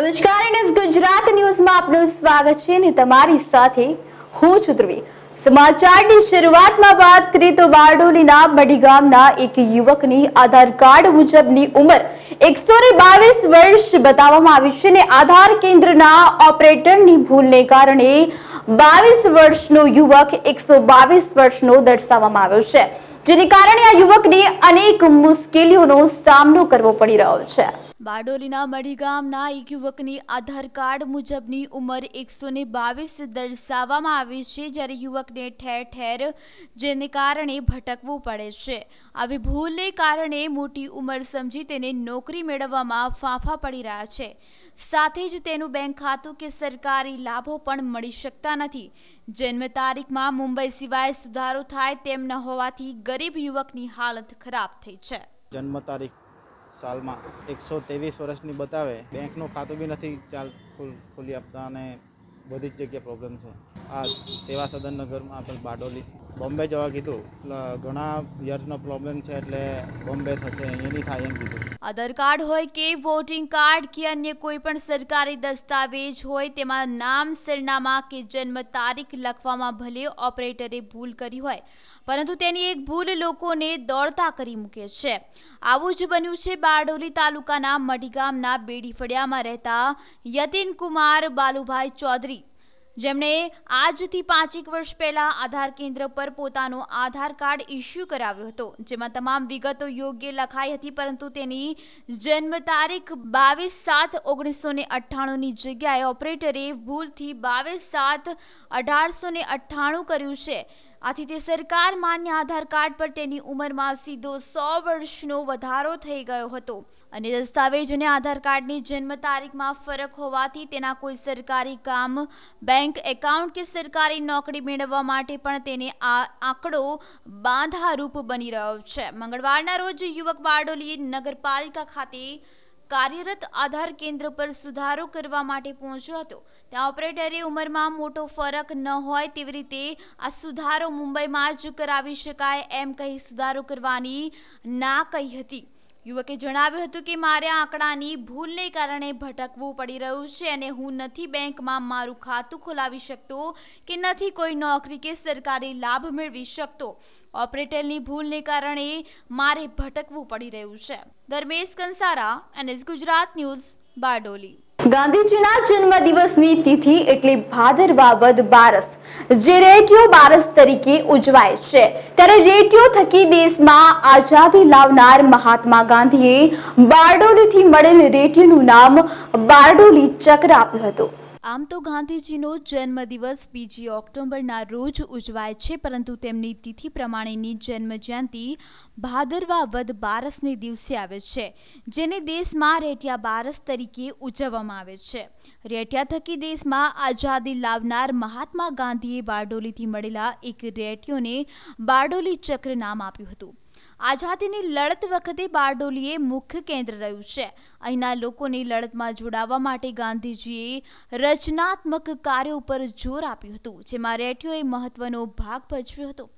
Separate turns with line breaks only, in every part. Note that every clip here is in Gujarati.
નમસ્કાર એનએસ ગુજરાત ન્યૂઝમાં આપનું સ્વાગત છે અને તમારી સાથે હું છું ધ્રુવી સમાચારની શરૂઆતમાં વાત કરીએ તો બારડોલીના મઢી ગામના એક યુવકની આધાર કાર્ડ મુજબની ઉંમર એકસો બાવીસ વર્ષ બતાવવામાં આવી છે અને આધાર કેન્દ્રના ઓપરેટરની ભૂલને કારણે બાવીસ વર્ષનો યુવક એકસો બાવીસ વર્ષનો દર્શાવવામાં આવ્યો છે જેને કારણે આ યુવકને અનેક મુશ્કેલીઓનો સામનો કરવો પડી રહ્યો છે બારડોલીના મઢી ગામના એક યુવકની આધાર કાર્ડ મુજબની ઉંમર એકસો ને બાવીસ દર્શાવવામાં આવી છે જ્યારે યુવકને ઠેર ઠેર જેને કારણે ભટકવું પડે છે આવી ભૂલને કારણે મોટી ઉંમર સમજી તેને નોકરી મેળવવામાં ફાંફા પડી રહ્યા છે સાથે જ તેનું બેંક ખાતું કે સરકારી લાભો પણ મળી શકતા નથી જન્મ તારીખમાં મુંબઈ સિવાય સુધારો થાય તેમ ન હોવાથી ગરીબ યુવકની હાલત ખરાબ થઈ છે
જન્મ તારીખ સાલમાં એકસો ત્રેવીસ વર્ષની બતાવે બેંકનું ખાતું બી નથી ચાલ ખોલી આપતા અને બધી જ જગ્યાએ પ્રોબ્લેમ છે આ સેવા સદન નગરમાં આપણે બારડોલી બોમ્બે જવા કીધું એટલે ઘણા યર્સનો પ્રોબ્લેમ છે એટલે બોમ્બે થશે અહીંયા નહીં થાય એમ કીધું
આધાર કાર્ડ હોય કે વોટિંગ કાર્ડ કે અન્ય કોઈ પણ સરકારી દસ્તાવેજ હોય તેમાં નામ સરનામા કે જન્મ તારીખ લખવામાં ભલે ઓપરેટરે ભૂલ કરી હોય પરંતુ તેની એક ભૂલ લોકોને દોડતા કરી મૂકે છે આવું જ બન્યું છે બારડોલી તાલુકાના મઢી ગામના બેડી રહેતા યતીન કુમાર બાલુભાઈ ચૌધરી જેમણે આજથી પાંચેક વર્ષ પહેલા આધાર કેન્દ્ર પર પોતાનો આધાર કાર્ડ ઇસ્યુ કરાવ્યો હતો જેમાં તમામ વિગતો યોગ્ય લખાઈ હતી પરંતુ તેની જન્મ તારીખ બાવીસ સાત ઓગણીસો ને અઠ્ઠાણુંની જગ્યાએ ઓપરેટરે ભૂલથી બાવીસ સાત અઢારસો ને અઠ્ઠાણું કર્યું છે આથી તે સરકાર માન્ય આધાર કાર્ડ પર તેની ઉંમરમાં સીધો સો વર્ષનો વધારો થઈ ગયો હતો અને દસ્તાવેજ અને આધાર કાર્ડની જન્મ તારીખમાં ફરક હોવાથી તેના કોઈ સરકારી કામ બેંક એકાઉન્ટ કે સરકારી નોકરી મેળવવા માટે પણ તેને આ આંકડો બાંધારૂપ બની રહ્યો છે મંગળવારના રોજ યુવક બારડોલીએ નગરપાલિકા ખાતે કાર્યરત આધાર કેન્દ્ર પર સુધારો કરવા માટે પહોંચ્યો હતો ત્યાં ઓપરેટરે ઉંમરમાં મોટો ફરક ન હોય તેવી રીતે આ સુધારો મુંબઈમાં જ કરાવી શકાય એમ કહી સુધારો કરવાની ના કહી હતી યુવકે જણાવ્યું હતું કે મારે આંકડાની ભૂલને કારણે ભટકવું પડી રહ્યું છે અને હું નથી બેંકમાં મારું ખાતું ખોલાવી શકતો કે નથી કોઈ નોકરી કે સરકારી લાભ મેળવી શકતો ઓપરેટરની ભૂલને કારણે મારે ભટકવું પડી રહ્યું છે ધર્મેશ કંસારા એનએસ ગુજરાત ન્યૂઝ બારડોલી ગાંધીજીના જન્મદિવસની તિથિ એટલે ભાદરવા વદ બારસ જે રેડિયો બારસ તરીકે ઉજવાય છે ત્યારે રેડિયો થકી દેશમાં આઝાદી લાવનાર મહાત્મા ગાંધીએ બારડોલીથી મળેલ રેડિયોનું નામ બારડોલી ચક્ર આપ્યું હતું આમ તો ગાંધીજીનો જન્મદિવસ બીજી ઓક્ટોબરના રોજ ઉજવાય છે પરંતુ તેમની તિથિ પ્રમાણેની જન્મ જન્મજયંતિ ભાદરવા વદ બારસને દિવસે આવે છે જેને દેશમાં રેટિયા બારસ તરીકે ઉજવવામાં આવે છે રેટિયા થકી દેશમાં આઝાદી લાવનાર મહાત્મા ગાંધીએ બારડોલીથી મળેલા એક રેટિયોને બારડોલી ચક્ર નામ આપ્યું હતું આઝાદીની લડત વખતે બારડોલીએ મુખ્ય કેન્દ્ર રહ્યું છે અહીંના લોકોની લડતમાં જોડાવા માટે ગાંધીજીએ રચનાત્મક કાર્યો ઉપર જોર આપ્યું હતું જેમાં રેઠીઓએ મહત્વનો ભાગ ભજવ્યો હતો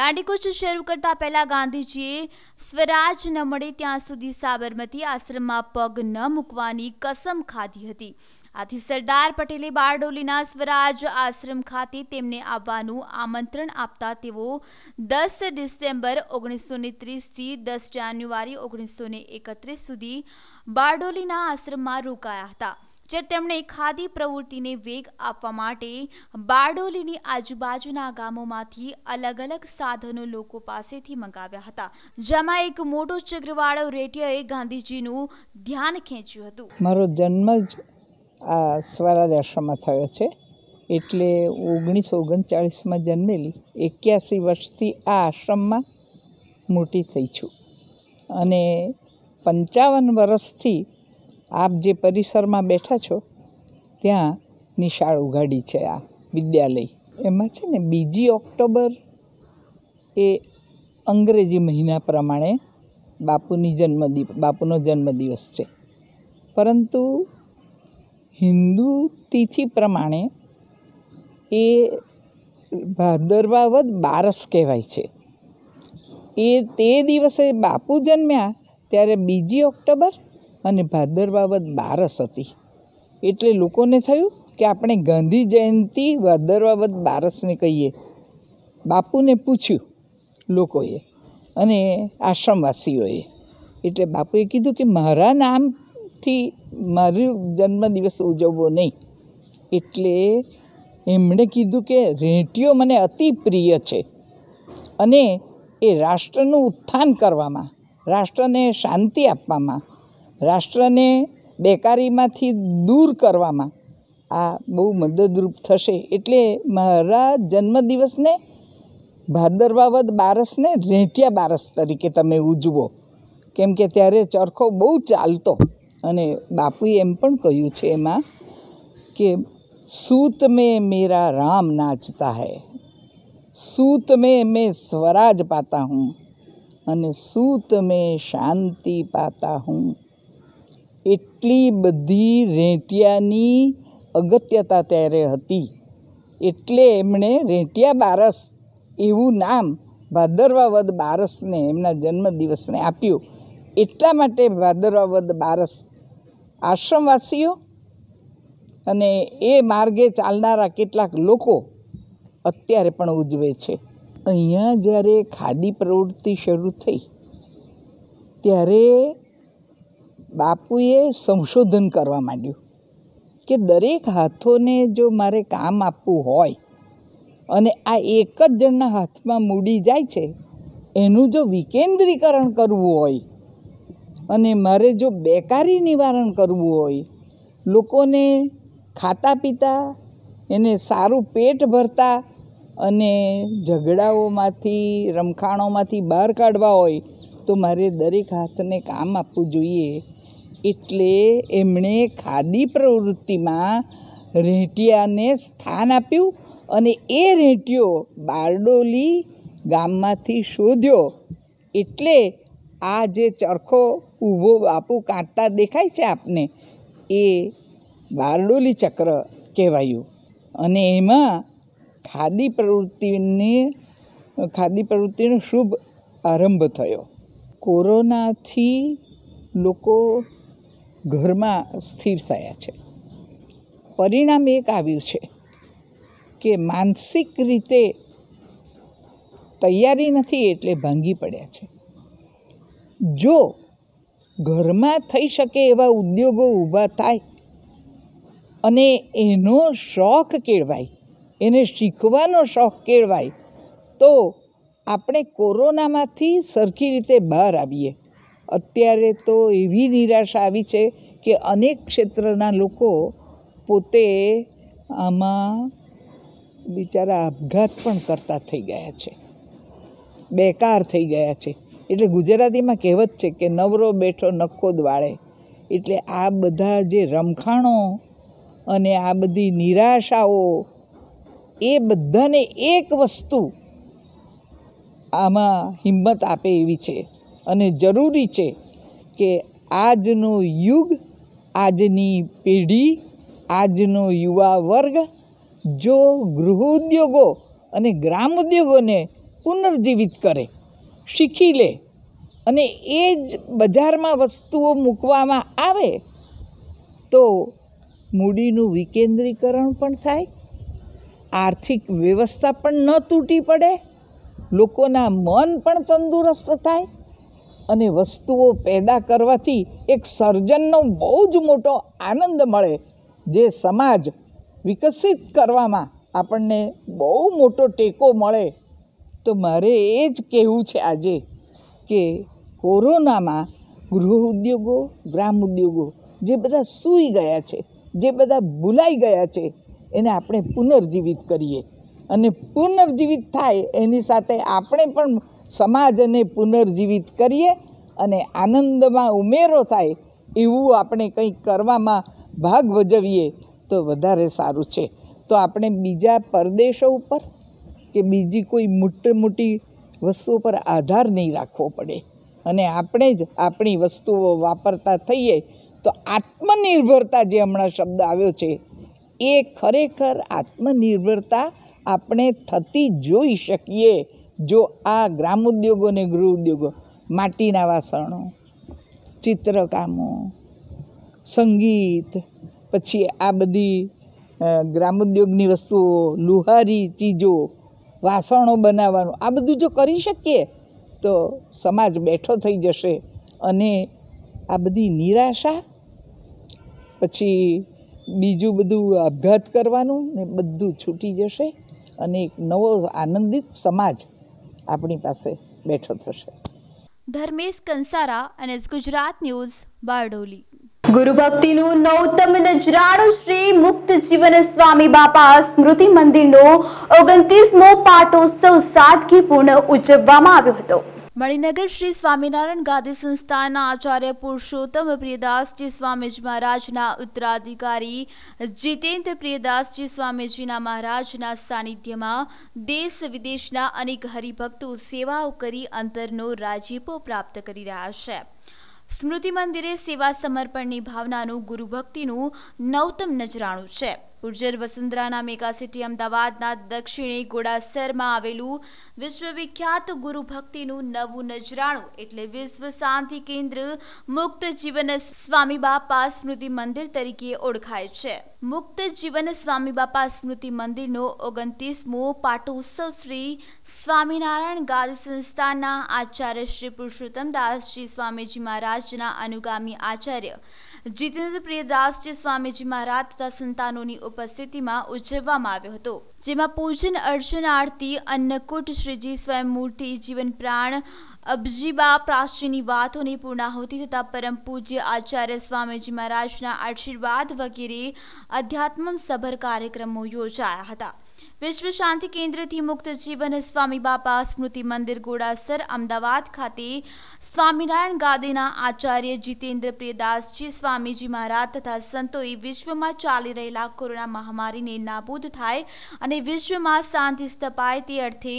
દાંડીકૂચ શરૂ કરતા પહેલા ગાંધીજીએ સ્વરાજ ન મળે ત્યાં સુધી સાબરમતી આશ્રમમાં પગ ન મૂકવાની કસમ ખાધી હતી આથી સરદાર પટેલે બારડોલીના સ્વરાજ આશ્રમ ખાતે તેમને આવવાનું આમંત્રણ આપતા તેઓ દસ ડિસેમ્બર ઓગણીસો ને ત્રીસથી દસ જાન્યુઆરી ઓગણીસો ને એકત્રીસ સુધી બારડોલીના આશ્રમમાં રોકાયા હતા જે તેમણે ખાદી પ્રવૃત્તિને વેગ આપવા માટે બારડોલીની આજુબાજુના ગામોમાંથી અલગ અલગ સાધનો લોકો પાસેથી મંગાવ્યા હતા જેમાં એક મોટો ચક્રવાળો રેટિયાએ ગાંધીજીનું ધ્યાન ખેંચ્યું હતું
મારો જન્મ જ આ સ્વરાજ થયો છે એટલે ઓગણીસો ઓગણચાળીસમાં જન્મેલી એક્યાસી વર્ષથી આ આશ્રમમાં મોટી થઈ છું અને પંચાવન વર્ષથી આપ જે પરિસરમાં બેઠા છો ત્યાં નિશાળ ઉઘાડી છે આ વિદ્યાલય એમાં છે ને બીજી ઓક્ટોબર એ અંગ્રેજી મહિના પ્રમાણે બાપુની જન્મદિવ બાપુનો જન્મદિવસ છે પરંતુ હિન્દુ તિથિ પ્રમાણે એ ભાદરવાવદ બારસ કહેવાય છે એ તે દિવસે બાપુ જન્મ્યા ત્યારે બીજી ઓક્ટોબર અને ભાદરવા વદ બારસ હતી એટલે લોકોને થયું કે આપણે ગાંધી જયંતિ ભાદરવા બારસને કહીએ બાપુને પૂછ્યું લોકોએ અને આશ્રમવાસીઓએ એટલે બાપુએ કીધું કે મારા નામ મારાથી મારો જન્મદિવસ ઉજવવો નહીં એટલે એમણે કીધું કે રેડિયો મને અતિ પ્રિય છે અને એ રાષ્ટ્રનું ઉત્થાન કરવામાં રાષ્ટ્રને શાંતિ આપવામાં રાષ્ટ્રને બેકારીમાંથી દૂર કરવામાં આ બહુ મદદરૂપ થશે એટલે મારા જન્મદિવસને ભાદરવાવદ બારસને રેંટિયા બારસ તરીકે તમે ઉજવો કેમ કે ત્યારે ચરખો બહુ ચાલતો અને બાપુએ એમ પણ કહ્યું છે એમાં કે સૂત મેં મેરા રામ નાચતા હૈ સૂત મેં મેં સ્વરાજ પાતા હું અને સૂત મેં શાંતિ પાતા હું એટલી બધી રેંટિયાની અગત્યતા ત્યારે હતી એટલે એમણે રેંટિયા બારસ એવું નામ ભાદરવાવદ બારસને એમના જન્મદિવસને આપ્યું એટલા માટે ભાદરવાવદ બારસ આશ્રમવાસીઓ અને એ માર્ગે ચાલનારા કેટલાક લોકો અત્યારે પણ ઉજવે છે અહીંયા જ્યારે ખાદી પ્રવૃત્તિ શરૂ થઈ ત્યારે બાપુએ સંશોધન કરવા માંડ્યું કે દરેક હાથોને જો મારે કામ આપવું હોય અને આ એક જ જણના હાથમાં મૂડી જાય છે એનું જો વિકેન્દ્રીકરણ કરવું હોય અને મારે જો બેકારી નિવારણ કરવું હોય લોકોને ખાતા પીતા એને સારું પેટ ભરતા અને ઝઘડાઓમાંથી રમખાણોમાંથી બહાર કાઢવા હોય તો મારે દરેક હાથને કામ આપવું જોઈએ એટલે એમણે ખાદી પ્રવૃત્તિમાં રેંટિયાને સ્થાન આપ્યું અને એ રેંટિયો બારડોલી ગામમાંથી શોધ્યો એટલે આ જે ચરખો ઊભો બાપુ કાંતતા દેખાય છે આપને એ બારડોલી ચક્ર કહેવાયું અને એમાં ખાદી પ્રવૃત્તિની ખાદી પ્રવૃત્તિનો શુભ આરંભ થયો કોરોનાથી લોકો ઘરમાં સ્થિર થયા છે પરિણામ એક આવ્યું છે કે માનસિક રીતે તૈયારી નથી એટલે ભાંગી પડ્યા છે જો ઘરમાં થઈ શકે એવા ઉદ્યોગો ઊભા થાય અને એનો શોખ કેળવાય એને શીખવાનો શોખ કેળવાય તો આપણે કોરોનામાંથી સરખી રીતે બહાર આવીએ અત્યારે તો એવી નિરાશા આવી છે કે અનેક ક્ષેત્રના લોકો પોતે આમાં બિચારા આપઘાત પણ કરતા થઈ ગયા છે બેકાર થઈ ગયા છે એટલે ગુજરાતીમાં કહેવત છે કે નવરો બેઠો નખો દ્વાળે એટલે આ બધા જે રમખાણો અને આ બધી નિરાશાઓ એ બધાને એક વસ્તુ આમાં હિંમત આપે એવી છે અને જરૂરી છે કે આજનો યુગ આજની પેઢી આજનો યુવા વર્ગ જો ગૃહ ઉદ્યોગો અને ગ્રામ ઉદ્યોગોને પુનર્જીવિત કરે શીખી લે અને એ જ બજારમાં વસ્તુઓ મૂકવામાં આવે તો મૂડીનું વિકેન્દ્રીકરણ પણ થાય આર્થિક વ્યવસ્થા પણ ન તૂટી પડે લોકોના મન પણ તંદુરસ્ત થાય અને વસ્તુઓ પેદા કરવાથી એક સર્જનનો બહુ જ મોટો આનંદ મળે જે સમાજ વિકસિત કરવામાં આપણને બહુ મોટો ટેકો મળે તો મારે એ જ કહેવું છે આજે કે કોરોનામાં ગૃહ ઉદ્યોગો ગ્રામ ઉદ્યોગો જે બધા સૂઈ ગયા છે જે બધા ભૂલાઈ ગયા છે એને આપણે પુનર્જીવિત કરીએ અને પુનર્જીવિત થાય એની સાથે આપણે પણ સમાજને પુનર્જીવિત કરીએ અને આનંદમાં ઉમેરો થાય એવું આપણે કંઈક કરવામાં ભાગ ભજવીએ તો વધારે સારું છે તો આપણે બીજા પરદેશો ઉપર કે બીજી કોઈ મોટી મોટી વસ્તુઓ પર આધાર નહીં રાખવો પડે અને આપણે જ આપણી વસ્તુઓ વાપરતા થઈએ તો આત્મનિર્ભરતા જે હમણાં શબ્દ આવ્યો છે એ ખરેખર આત્મનિર્ભરતા આપણે થતી જોઈ શકીએ જો આ ગ્રામ ઉદ્યોગો અને ગૃહ ઉદ્યોગો માટીના વાસણો ચિત્રકામો સંગીત પછી આ બધી ગ્રામોદ્યોગની વસ્તુઓ લુહારી ચીજો વાસણો બનાવવાનું આ બધું જો કરી શકીએ તો સમાજ બેઠો થઈ જશે અને આ બધી નિરાશા પછી બીજું બધું આપઘાત કરવાનું ને બધું છૂટી જશે અને એક નવો આનંદિત સમાજ આપણી પાસે બેઠો થશે
ધર્મેશ કંસારા અને ગુજરાત ન્યૂઝ બારડોલી
ગુરુભક્તિનું
નવતમ નજરાણું શ્રી મુક્ત જીવન સ્વામી બાપા સ્મૃતિ મંદિરનો ઓગણત્રીસમો પાટોત્સવ સાદગીપૂર્ણ ઉજવવામાં આવ્યો હતો મણિનગર શ્રી સ્વામિનારાયણ ગાદી સંસ્થાના આચાર્ય પુરુષોત્તમ પ્રિયદાસજી સ્વામીજી મહારાજના ઉત્તરાધિકારી જીતેન્દ્ર પ્રિયદાસજી સ્વામીજીના મહારાજના સાનિધ્યમાં દેશ વિદેશના અનેક હરિભક્તો સેવાઓ કરી અંતરનો રાજીપો પ્રાપ્ત કરી રહ્યા છે સ્મૃતિ મંદિરે સેવા સમર્પણની ભાવનાનું ગુરુભક્તિનું નવતમ નજરાણું છે ઉર્જર વસુંધરાના મેગાસિટી અમદાવાદના દક્ષિણી ગોડાસરમાં આવેલું વિશ્વવિખ્યાત ગુરુ ભક્તિનું નવું નજરાણું એટલે વિશ્વ શાંતિ કેન્દ્ર મુક્ત જીવન સ્વામી બાપા સ્મૃતિ મંદિર તરીકે ઓળખાય છે મુક્ત જીવન સ્વામી બાપા સ્મૃતિ મંદિરનો ઓગણત્રીસમો પાટોત્સવ શ્રી સ્વામિનારાયણ ગાદ સંસ્થાના આચાર્ય શ્રી પુરુષોત્તમ દાસજી સ્વામીજી મહારાજના અનુગામી આચાર્ય જીતેન્દ્ર પ્રિયદાસજી સ્વામીજી મહારાજ તથા સંતાનોની ઉપસ્થિતિમાં ઉજવવામાં આવ્યો હતો જેમાં પૂજન અર્ચન આરતી અન્નકૂટ શ્રીજી સ્વયંમૂર્તિ જીવન પ્રાણ અબજીબા પ્રાચીની વાતોની પૂર્ણાહુતિ તથા પરમ પૂજ્ય આચાર્ય સ્વામીજી મહારાજના આશીર્વાદ વગેરે અધ્યાત્મ સભર કાર્યક્રમો યોજાયા હતા વિશ્વ શાંતિ કેન્દ્રથી મુક્ત જીવન સ્વામી બાપા સ્મૃતિ મંદિર ગોડાસર અમદાવાદ ખાતે સ્વામિનારાયણ ગાદીના આચાર્ય જીતેન્દ્ર પ્રિયદાસજી સ્વામીજી મહારાજ તથા સંતોએ વિશ્વમાં ચાલી રહેલા કોરોના મહામારીને નાબૂદ થાય અને વિશ્વમાં શાંતિ સ્થપાય તે અર્થે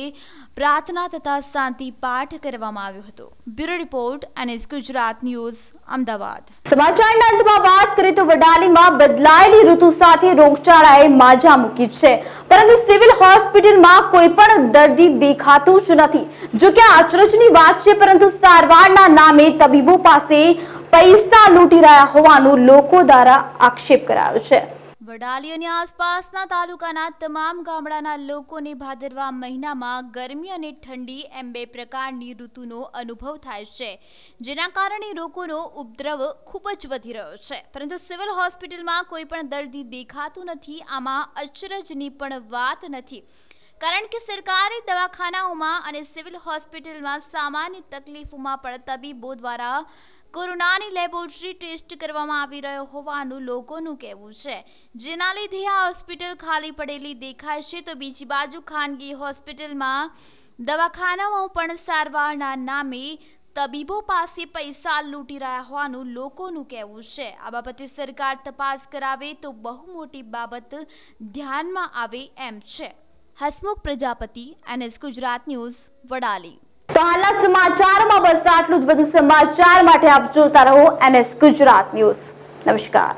પ્રાર્થના તથા શાંતિ પાઠ કરવામાં આવ્યો હતો bureau report NS Gujarat news Ahmedabad સમાચારના અંતમાં વાત કરીએ તો વડાલીમાં બદલાયેલી ઋતુ સાથે રોગચાળાએ માજા મૂકી છે પરંતુ સિવિલ હોસ્પિટલમાં કોઈ પણ દર્દી દેખાતું જ નથી જો કે આશ્ચર્યની વાત છે પરંતુ સારવારના નામે તબીબો પાસે પૈસા લૂંટી રહ્યા હોવાનું લોકો દ્વારા આક્ષેપ કરાયો છે વડાલી આસપાસના તાલુકાના તમામ ગામડાના લોકોને ભાદરવા મહિનામાં ગરમી અને ઠંડી એમ બે પ્રકારની ઋતુનો અનુભવ થાય છે જેના કારણે રોગોનો ઉપદ્રવ ખૂબ જ વધી રહ્યો છે પરંતુ સિવિલ હોસ્પિટલમાં કોઈ પણ દર્દી દેખાતું નથી આમાં અચરજની પણ વાત નથી કારણ કે સરકારી દવાખાનાઓમાં અને સિવિલ હોસ્પિટલમાં સામાન્ય તકલીફોમાં પણ તબીબો દ્વારા કોરોનાની લેબોરેટરી ટેસ્ટ કરવામાં આવી રહ્યો હોવાનું લોકોનું કહેવું છે જેના લીધે આ હોસ્પિટલ ખાલી પડેલી દેખાય છે તો બીજી બાજુ ખાનગી હોસ્પિટલમાં દવાખાનામાં પણ સારવારના નામે તબીબો પાસે પૈસા લૂંટી રહ્યા હોવાનું લોકોનું કહેવું છે આ બાબતે સરકાર તપાસ કરાવે તો બહુ મોટી બાબત ધ્યાનમાં આવે એમ છે હસમુખ પ્રજાપતિ એનએસ ગુજરાત ન્યૂઝ વડાલી તો હાલના સમાચારમાં બસ આટલું જ વધુ સમાચાર માટે આપ જોતા રહો એનએસ ગુજરાત ન્યૂઝ નમસ્કાર